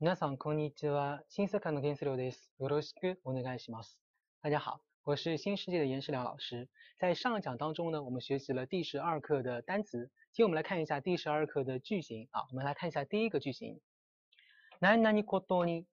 皆さんこんにちは。新世界の原子流です。ろしくお願いします。大家好，我是新世界的严世良老师。在上一讲当中呢，我们学习了第十二课的单词。今天我们来看一下第十二课的句型啊。我们来看一下第一个句型。ナナニコドニ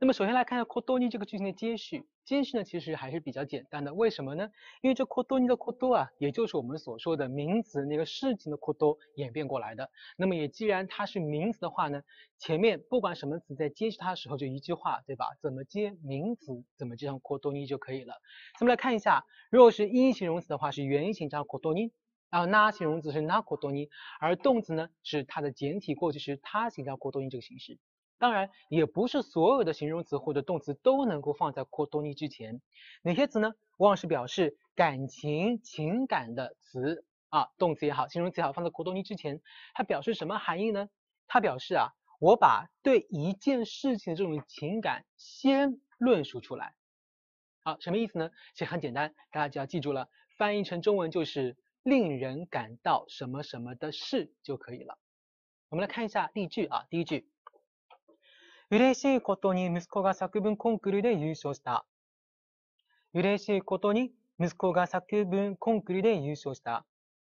那么首先来看一下 k o d o n i 这个句型的接续。接续呢其实还是比较简单的，为什么呢？因为这 k o d o n i 的 “quod” 啊，也就是我们所说的名词那个事情的 “quod” 演变过来的。那么也既然它是名词的话呢，前面不管什么词在接续它的时候就一句话，对吧？怎么接名词怎么接上 k o d o n i 就可以了。咱们来看一下，如果是一形容词的话是原形加 k o d o n i 然后阳形容词是 n a k o d o n i 而动词呢是它的简体过去时它形加 k o d o n i 这个形式。当然，也不是所有的形容词或者动词都能够放在括多尼之前。哪些词呢？往往是表示感情、情感的词啊，动词也好，形容词也好，放在括多尼之前，它表示什么含义呢？它表示啊，我把对一件事情的这种情感先论述出来。好，什么意思呢？其实很简单，大家只要记住了，翻译成中文就是令人感到什么什么的事就可以了。我们来看一下例句啊，第一句。嬉しいことに息子が作文コンクールで優勝した。嬉しいことに息子が作文コンクールで優勝した。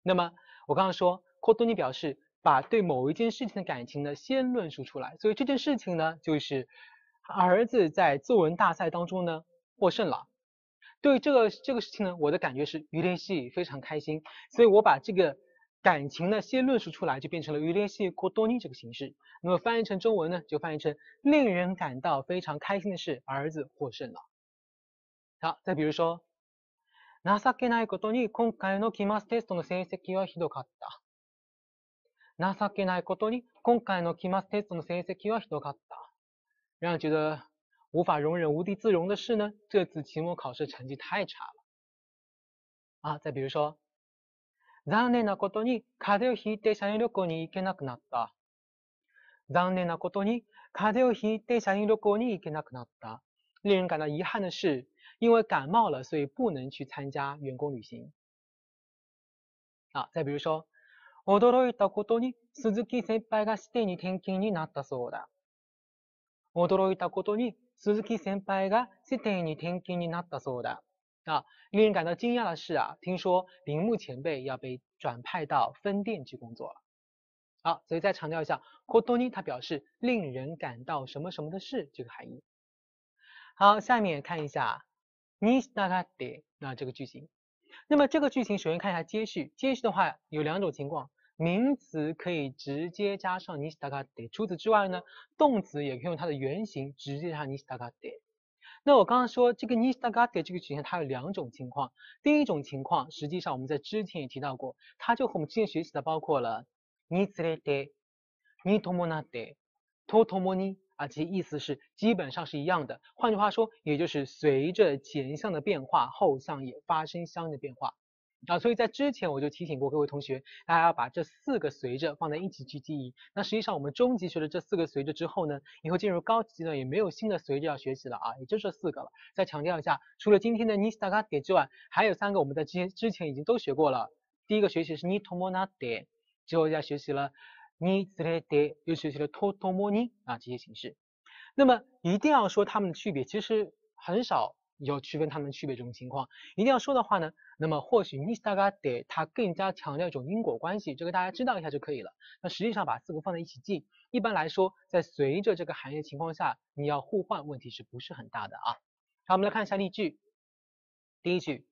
那么我刚刚说，过多尼表示把对某一件事情的感情呢先论述出来，所以这件事情呢就是儿子在作文大赛当中呢获胜了。对这个这个事情呢，我的感觉是有点喜，非常开心，所以我把这个感情呢，先论述出来，就变成了于联系过多尼这个形式。那么翻译成中文呢，就翻译成令人感到非常开心的是，儿子获胜了。好，再比如说，なけないことに今回の期末テストの成績はひどかった。なけないことに今回の期末テストの成績はひどかった。让人觉得无法容忍、无地自容的是呢，这次期末考试成绩太差了。啊，再比如说。残念なことに風邪をひいて社員旅行に行けなくなった。残念なことに風邪をひいて社員旅行に行けなくなった。令人感到遗憾的是，因为感冒了，所以不能去参加员工旅行。啊，再比如说，驚いたことに鈴木先輩が指定に転勤になったそうだ。驚いたことに鈴木先輩が指定に転勤になったそうだ。啊，令人感到惊讶的是啊，听说铃木前辈要被转派到分店去工作了。好，所以再强调一下，kodoni 它表示令人感到什么什么的事这个含义。好，下面看一下 n i s h i a t e 那这个句型。那么这个句型首先看一下接续，接续的话有两种情况，名词可以直接加上 n i s h i k a t e 除此之外呢，动词也可以用它的原型直接加 n i s h i k a t e 那我刚刚说这个 ni stagati 这个曲线，它有两种情况。第一种情况，实际上我们在之前也提到过，它就和我们之前学习的包括了 ni s l e de ni tomo na t e to tomo ni 啊，这些意思是基本上是一样的。换句话说，也就是随着前项的变化，后项也发生相应的变化。啊，所以在之前我就提醒过各位同学，大家要把这四个随着放在一起去记忆。那实际上我们中级学了这四个随着之后呢，以后进入高级阶段也没有新的随着要学习了啊，也就这四个了。再强调一下，除了今天的 ni stakate 之外，还有三个我们在之前之前已经都学过了。第一个学习是 ni tomonate，之后又学习了 ni z r e t e 又学习了 to tomoni 啊这些形式。那么一定要说它们的区别，其实很少。你要区分它们区别，这种情况一定要说的话呢，那么或许 n にした a って它更加强调一种因果关系，这个大家知道一下就可以了。那实际上把四个放在一起记，一般来说在随着这个行业情况下，你要互换问题是不是很大的啊？好，我们来看一下例句。第一句：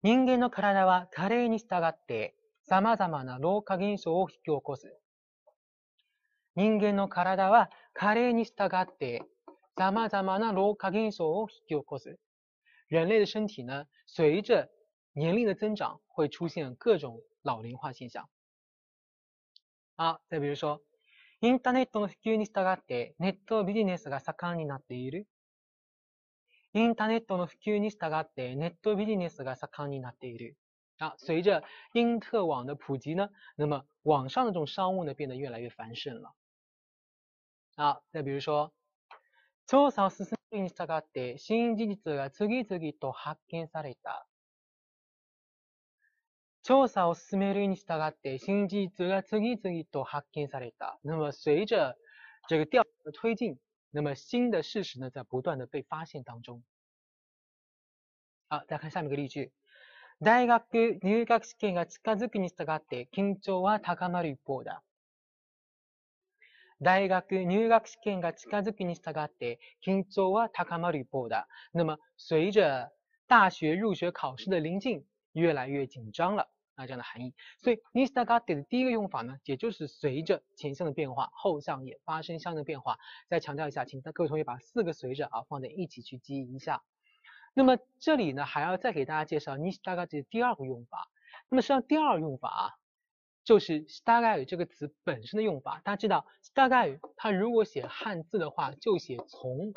人間の体は加齢に従ってさまざまな老化現象を引き起こす。人間の体は加齢に従って人类的身体呢，随着年龄的增长，会出现各种老龄化现象。啊，再比如说，インターネットの普及に従ってネットビジネスが盛んになっている。インターネットの普及に従ってネットビジネスが盛んになっている。啊，随着网的普及呢，那么网上的这种商务呢，变得越来越繁盛了。啊，再比如说。調査を進めるに従って新事実が次々と発見された。調査を進めるに従って新事実が次々と発見された。那么随着这个调查的推进，那么新的事实呢在不断的被发现当中。好，再看下面一个例句。大学入学試験が近づくに従って緊張は高まる一方だ。大学入学試験が近づくにしって緊張は高まりそうだ。那么随着大学入学考试的临近，越来越紧张了，那这样的含义。所以したがって的第一个用法呢，也就是随着前项的变化，后项也发生相应的变化。再强调一下，请各位同学把四个随着啊放在一起去记忆一下。那么这里呢，还要再给大家介绍したがって第二个用法。那么实际上第二用法啊。就是大概语这个词本身的用法，大家知道大概语它如果写汉字的话，就写从，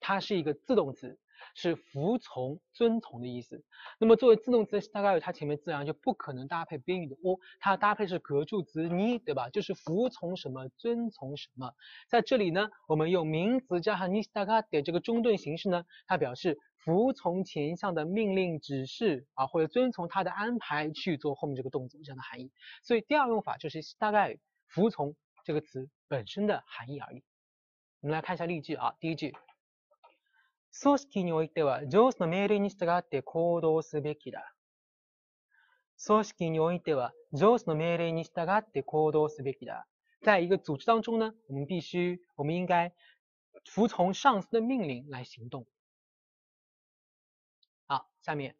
它是一个自动词。是服从、遵从的意思。那么作为自动词，大概语它前面自然就不可能搭配宾语的我，它搭配是格助词 ni，对吧？就是服从什么、遵从什么。在这里呢，我们用名词加上 ni 大概的这个中顿形式呢，它表示服从前项的命令、指示啊，或者遵从他的安排去做后面这个动作这样的含义。所以第二用法就是大概服从这个词本身的含义而已。我们来看一下例句啊，第一句。組織においては上司の命令に従って行動すべきだ。組織においては上司の命令に従って行動すべきだ。在一个组织当中呢，我们必须，我们应该服从上司的命令来行动。好，下面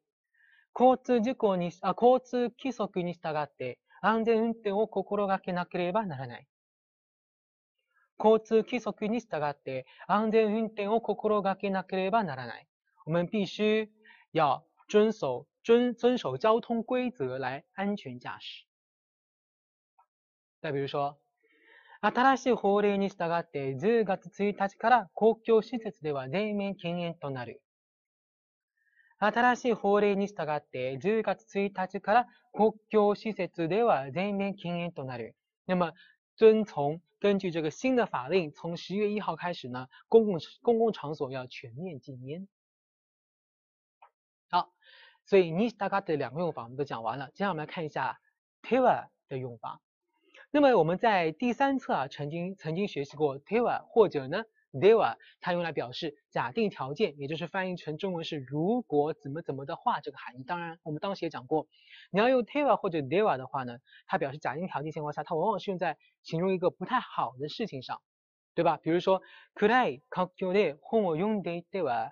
交通事故にあ交通規則に従って安全運転を心がけなければならない。交通規則に従って安全運転を心がけなければならない。我们必须要遵守遵遵守交通规则来安全驾驶。再比如说、新しい法令に従って10月1日から公共施設では全面禁煙となる。新しい法令に従って10月1日から公共施設では全面禁煙となる。那么遵从，根据这个新的法令，从十月一号开始呢，公共公共场所要全面禁烟。好，所以 n i s t a 的两个用法我们都讲完了，接下来我们来看一下 teva 的用法。那么我们在第三册啊曾经曾经学习过 teva，或者呢。deva 它用来表示假定条件，也就是翻译成中文是“如果怎么怎么的话”这个含义。当然，我们当时也讲过，你要用 t e v a 或者 deva 的话呢，它表示假定条件情况下，它往往是用在形容一个不太好的事情上，对吧？比如说，could I calculate 昏暗的 deva？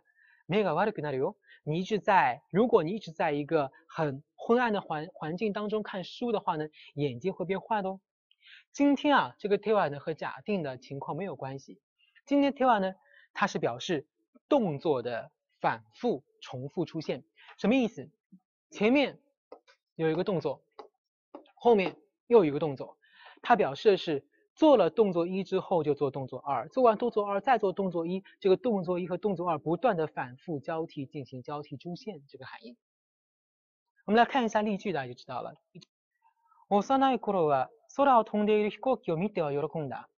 你一直在，如果你一直在一个很昏暗的环环境当中看书的话呢，眼睛会变坏的哦。今天啊，这个 t e v a 呢和假定的情况没有关系。今天 teva 呢，它是表示动作的反复、重复出现，什么意思？前面有一个动作，后面又有一个动作，它表示的是做了动作一之后就做动作二，做完动作二再做动作一，这个动作一和动作二不断的反复交替进行、交替出现这个含义。我们来看一下例句，大家就知道了。幼い頃は空を飛んでいる飛行機を見ては喜んだ。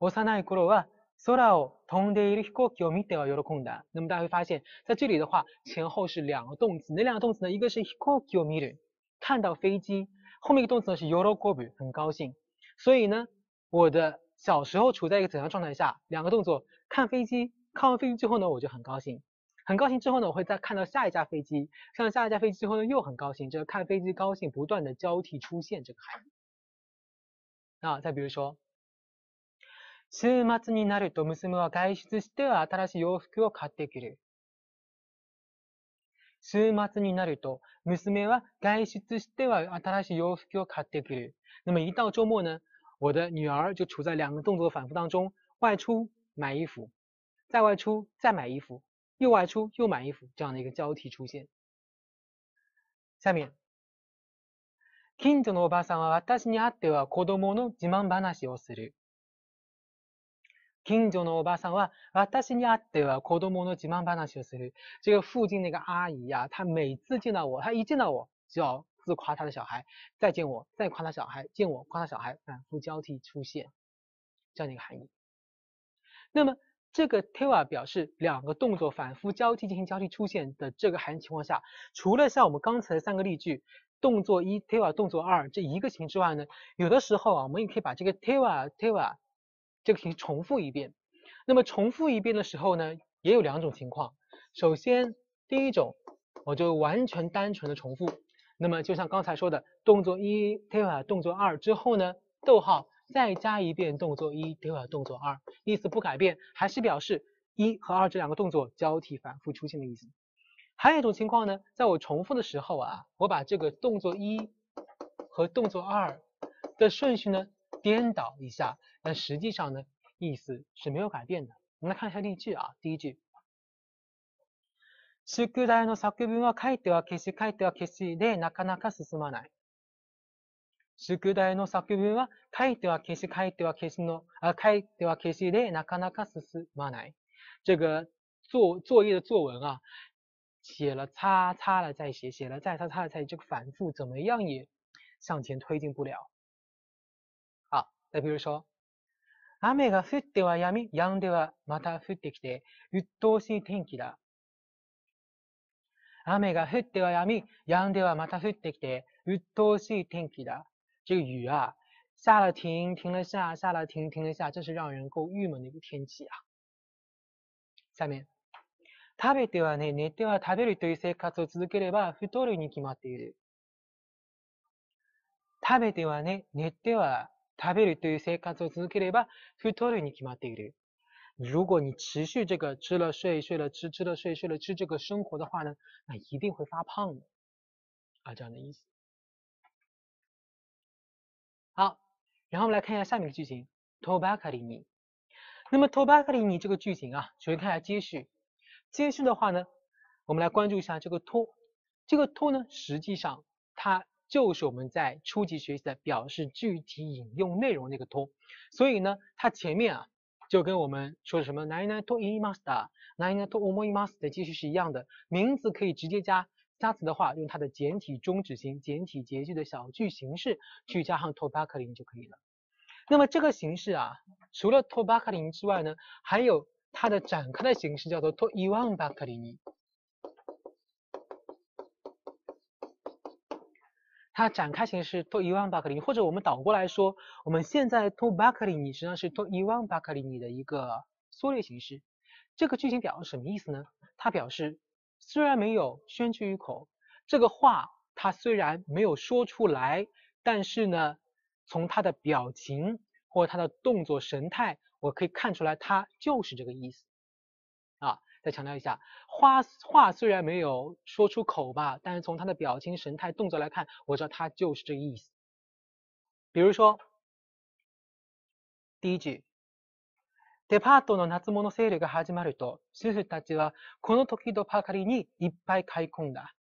私の頃は空を飛んでいる飛行機を見ては喜んだ。那么大家会发现在这里的话，前后是两个动词，那两个动词呢？一个是飛行機を見る，看到飞机；后面一个动词呢是喜ろ很高兴。所以呢，我的小时候处在一个怎样状态下？两个动作，看飞机，看完飞机之后呢，我就很高兴。很高兴之后呢，我会再看到下一架飞机，看到下一架飞机之后呢，又很高兴，这个看飞机高兴，不断的交替出现这个含义。那再比如说。週末になると娘は外出しては新しい洋服を買ってくる。週末になると娘は外出しては新しい洋服を買ってくる。那么一到周末呢，我的女儿就处在两个动作的反复当中：外出买衣服，再外出再买衣服，又外出又买衣服这样的一个交替出现。下面。近所のおばさんは私に会っては子供の自慢話をする。店长のおばさんは私に会っては子供の自慢話をする。这个附近那个阿姨啊，她每次见到我，她一见到我就要自夸她的小孩，再见我再夸她小孩，见我夸她小孩，反复交替出现，这样的一个含义。那么这个 teva 表示两个动作反复交替进行交替出现的这个含义情况下，除了像我们刚才的三个例句，动作一 teva 动作二这一个型之外呢，有的时候啊，我们也可以把这个 teva teva。这个可以重复一遍，那么重复一遍的时候呢，也有两种情况。首先，第一种，我就完全单纯的重复，那么就像刚才说的，动作一，对吧动作二之后呢，逗号，再加一遍动作一，对吧动作二，意思不改变，还是表示一和二这两个动作交替反复出现的意思。还有一种情况呢，在我重复的时候啊，我把这个动作一和动作二的顺序呢。颠倒一下，但实际上呢，意思是没有改变的。我们来看一下例句啊，第一句：宿題の作文は書いては消し書いては消しでなかなか進まない。宿題の作文は書いては消し書いては消しの啊，書いては消しでなかなか進まない。这个作作业的作文啊，写了擦擦了再写，写了再擦擦了再这个反复，怎么样也向前推进不了。比如说，雨が降ってはやみ、止んではまた降ってきて、鬱陶しい天気だ。雨が降ってはやみ、止んではまた降ってきて、鬱陶しい天気だ。这个雨啊，下了停，停了下，下了停，停了下，这是让人够郁闷的一个天气啊。下面，食べてはね、寝ては食べるという生活を続ければ太るに決まっている。食べてはね、寝ては如果你持续这个吃了睡睡了吃吃了睡睡了吃这个生活的话呢，那一定会发胖的啊这样的意思。好，然后我们来看一下下面的剧情 Tobacchini。那么 Tobacchini 这个剧情啊，首先看一下接续，接续的话呢，我们来关注一下这个 To 这个 To 呢，实际上它就是我们在初级学习的表示具体引用内容那个托，所以呢，它前面啊就跟我们说的什么ナインナトイマスター、ナ e ンナトオモイマスター的继续是一样的。名字可以直接加，加词的话用它的简体终止型、简体结句的小句形式去加上トバカリン就可以了。那么这个形式啊，除了トバカリン之外呢，还有它的展开的形式叫做ト b a ンバカリン。它展开形式是 o 一万巴克林，或者我们倒过来说，我们现在 to b k 巴克林实际上是 to to 一万巴克林你的一个缩略形式。这个句型表示什么意思呢？它表示虽然没有宣之于口，这个话它虽然没有说出来，但是呢，从它的表情或它的动作神态，我可以看出来它就是这个意思。啊。再强调一下，花话虽然没有说出口吧，但是从他的表情、神态、动作来看，我知道他就是这个意思。比如说，第一句。デパートの夏物セールが始まると、主婦たちはこの時とばかりにいっぱい買い込んだ。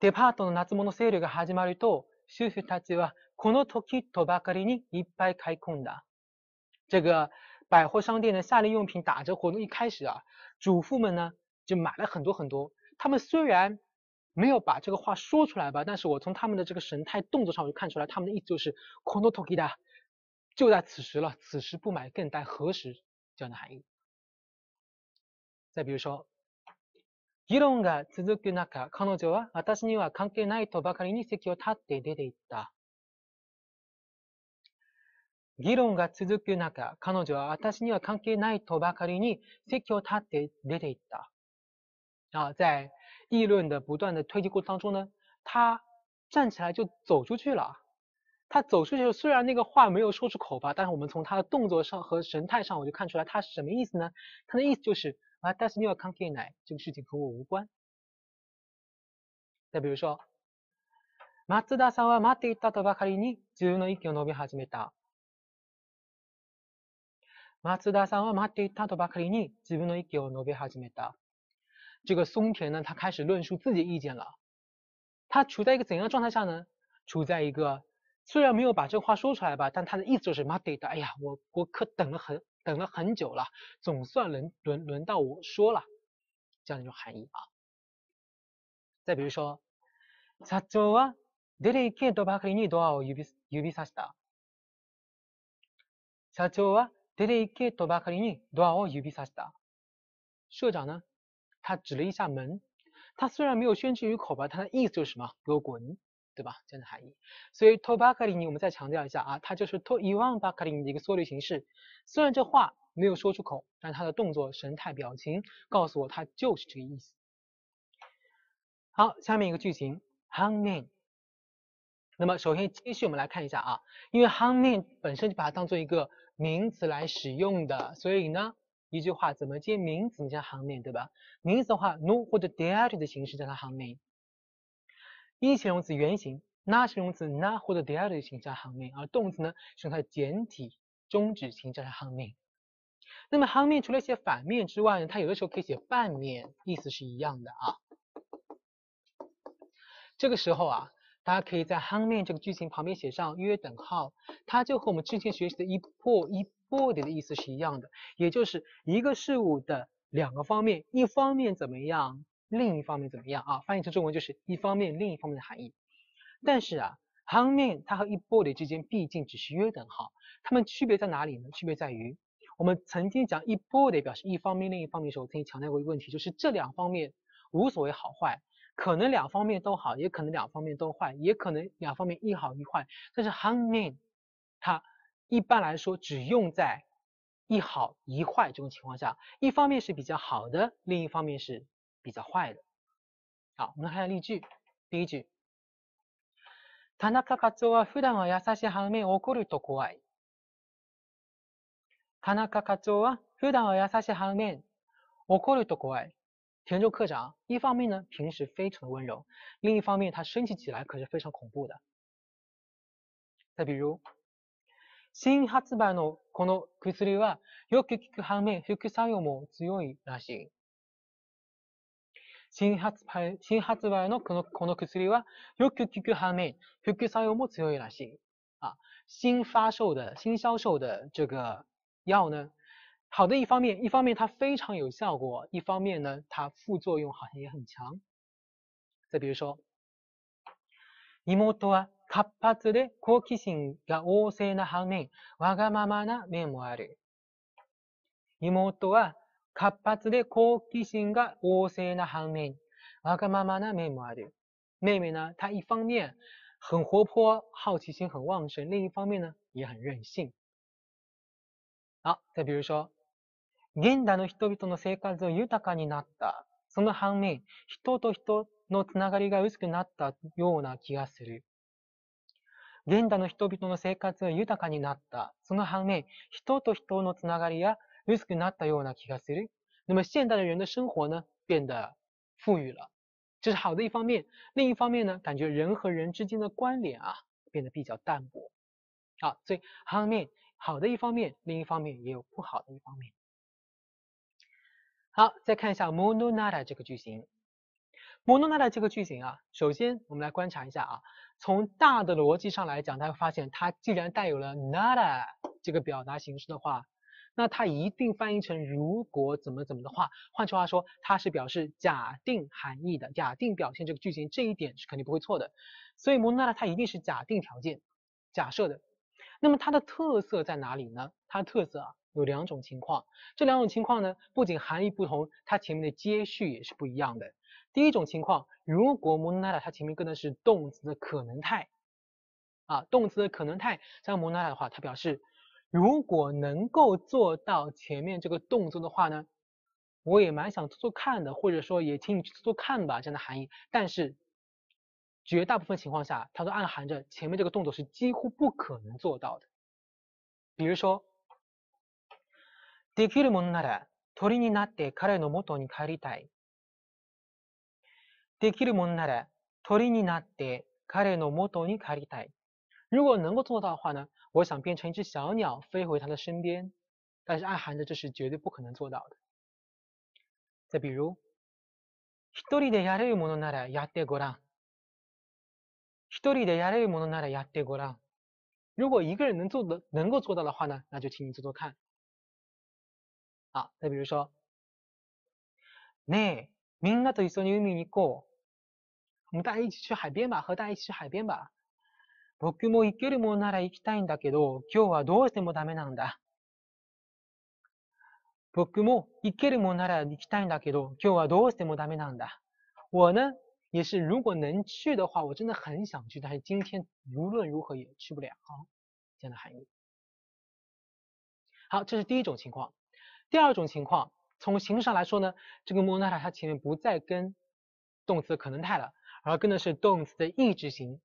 デパートの夏物セールが始まると、主婦たちはこの時とばかりにいっぱい買い込んだ。这个百货商店的夏令用品打折活动一开始啊，主妇们呢就买了很多很多。他们虽然没有把这个话说出来吧，但是我从他们的这个神态动作上，我就看出来他们的意思就是 “kono toki da”，就在此时了，此时不买更待何时这样的含义。再比如说，議論が続く中、彼女は私には関係ないとばかりに席を立って出ていった。議論が続く中、彼女は私には関係ないとばかりに席を立って出て行った。啊，在议论的不断的推进过程当中呢，他站起来就走出去了。他走出去，虽然那个话没有说出口吧，但是我们从他的动作上和神态上，我就看出来他是什么意思呢？他的意思就是啊，但是你要 c o n 这个事情和我无关。再比如说，松田さんは待っていたとばかりに自分の意見を述べ始めた。马自达さん马マッデ巴克と尼基本に一分の意見を述べ始这个松田呢，他开始论述自己的意见了。他处在一个怎样的状态下呢？处在一个虽然没有把这话说出来吧，但他的意思就是马蒂デ哎呀，我我可等了很等了很久了，总算轮轮轮到我说了，这样一种含义啊。再比如说、社長は、誰か一人とバクリにドアを指指指した。社長は这个克· Tobaklini，d u b i s a sta。社长呢，他指了一下门。他虽然没有宣之于口吧，他的意思就是什么？给我滚，对吧？这样的含义。所以 t o b a k i n i 我们再强调一下啊，它就是 t o b i v a n b a 的一个缩略形式。虽然这话没有说出口，但他的动作、神态、表情告诉我，他就是这个意思。好，下面一个句型，hangman。那么首先，继续我们来看一下啊，因为 hangman 本身就把它当做一个。名词来使用的，所以呢，一句话怎么接名词？加行面，对吧？名词的话 n o 或者 d e r 的形式叫它行面。一形容词原形，那形容词哪或者 d e r 的形式加行面。而动词呢，用它的简体终止形叫它行面。那么行面除了写反面之外呢，它有的时候可以写半面，意思是一样的啊。这个时候啊。大家可以在 h a n g a n 这个句型旁边写上约等号，它就和我们之前学习的“一 o 一破”的意思是一样的，也就是一个事物的两个方面，一方面怎么样，另一方面怎么样啊？翻译成中文就是一方面另一方面的含义。但是啊 h a n g a n 它和“一破”的之间毕竟只是约等号，它们区别在哪里呢？区别在于我们曾经讲“一破”的表示一方面另一方面的时候，曾经强调过一个问题，就是这两方面无所谓好坏。可能两方面都好，也可能两方面都坏，也可能两方面一好一坏。但是“ hang m う n 它一般来说只用在一好一坏这种情况下，一方面是比较好的，另一方面是比较坏的。好，我们来看例句。第一句：田中課長は普段は優しいはうめ、怒ると怖い。田中課長は普段は優しいはうめ、怒ると怖い。田中科长，一方面呢平时非常的温柔，另一方面他生气起来可是非常恐怖的。再比如，新発売のこの薬はよく聞く反面副作用も強いらしい。新発新発売のこのこの薬はよく聞く反面副作用も強いらしい。啊，新发售的、新销售的这个药呢？好的一方面，一方面它非常有效果，一方面呢，它副作用好像也很强。再比如说，妹は活発で好奇心が旺盛な面、わがままな面もある。妹は活発で好奇心が旺盛な面、わがままな面もある。妹妹呢，她一方面很活泼，好奇心很旺盛，另一方面呢，也很任性。好，再比如说。現代の人々の生活を豊かになった。その反面、人と人のつながりが薄くなったような気がする。現代の人々の生活は豊かになった。その反面，人と人のつながりが薄くなったような気がする。那么現代の人的生活は变得富裕了，这是好的一方面。另一方面呢，感觉人和人之间的关联啊，变得比较淡薄。啊，所以，方面好的一方面，另一方面也有不好的一方面。好，再看一下 mononada 这个句型。mononada 这个句型啊，首先我们来观察一下啊，从大的逻辑上来讲，大家发现它既然带有了 nada 这个表达形式的话，那它一定翻译成如果怎么怎么的话，换句话说，它是表示假定含义的假定表现这个句型，这一点是肯定不会错的。所以 n ノナ a 它一定是假定条件、假设的。那么它的特色在哪里呢？它的特色啊？有两种情况，这两种情况呢，不仅含义不同，它前面的接续也是不一样的。第一种情况，如果 monada 它前面跟的是动词的可能态，啊，动词的可能态加 monada 的话，它表示如果能够做到前面这个动作的话呢，我也蛮想做做看的，或者说也请你去做做看吧这样的含义。但是绝大部分情况下，它都暗含着前面这个动作是几乎不可能做到的，比如说。できるものなら鳥になって彼の元に帰りたい。できるものなら鳥になって彼の元に帰りたい。如果能够做到的话呢，我想变成一只小鸟飞回他的身边，但是暗含着这是绝对不可能做到的。再比如，一人でやれるものならやってごらん。一人でやれるものならやってごらん。如果一个人能做的能够做到的话呢，那就请你做做看。啊，再比如说，ね、みんなと一緒に海に行こう。我们大家一起去海边吧，和大家一起去海边吧。僕も行けるもなら行きたいんだけど、今日はどうしてもダメなんだ。僕も行けるもなら行きたいんだけど、今日はどうしてもダメなんだ。我呢也是，如果能去的话，我真的很想去，但是今天无论如何也去不了，这样的含义。好，这是第一种情况。第二种情况，从形式上来说呢，这个 a ナ a 它前面不再跟动词可能态了，而跟的是动词的意志型。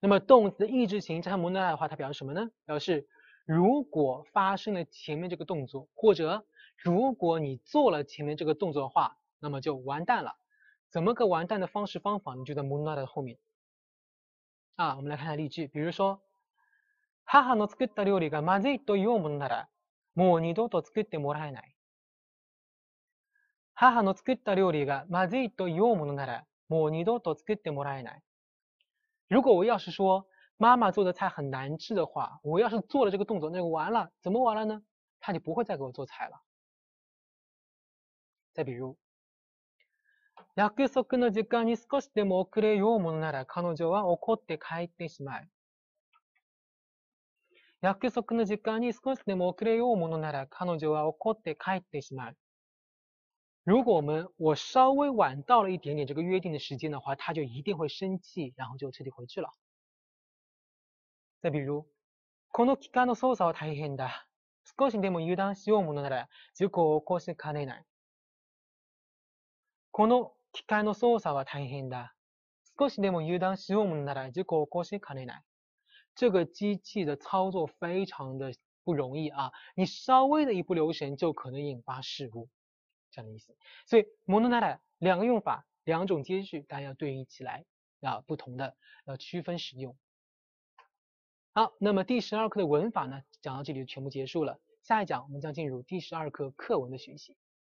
那么动词的意志型加上 a ナ a 的话，它表示什么呢？表示如果发生了前面这个动作，或者如果你做了前面这个动作的话，那么就完蛋了。怎么个完蛋的方式方法，你就在モナタ的后面。啊，我们来看下例句，比如说、ハの作った料理がまずいというモナタ。もう二度と作ってもらえない。母の作った料理がまずいと言おうものなら、もう二度と作ってもらえない。如果我要是说妈妈做的菜很难吃的话，我要是做了这个动作，那就完了，怎么完了呢？他就不会再给我做菜了。再比如，約束の時間に少しでも遅れようものなら、彼女は怒って帰ってしまう。約束の時間に少しでも遅れようものなら彼女は怒って帰ってしまう。如果我们我稍微晚到了一点点这个约定的时间的话，他就一定会生气，然后就彻底回去了。再比如，この機関の操作は大変だ。少しでも油断しようものなら事故を起こしかねない。この機関の操作は大変だ。少しでも油断しようものなら事故を起こしかねない。这个机器的操作非常的不容易啊，你稍微的一不留神就可能引发事故，这样的意思。所以 m o n o n a d a 两个用法，两种接续，大家要对应起来啊，不同的要区分使用。好，那么第十二课的文法呢，讲到这里就全部结束了。下一讲我们将进入第十二课课文的学习。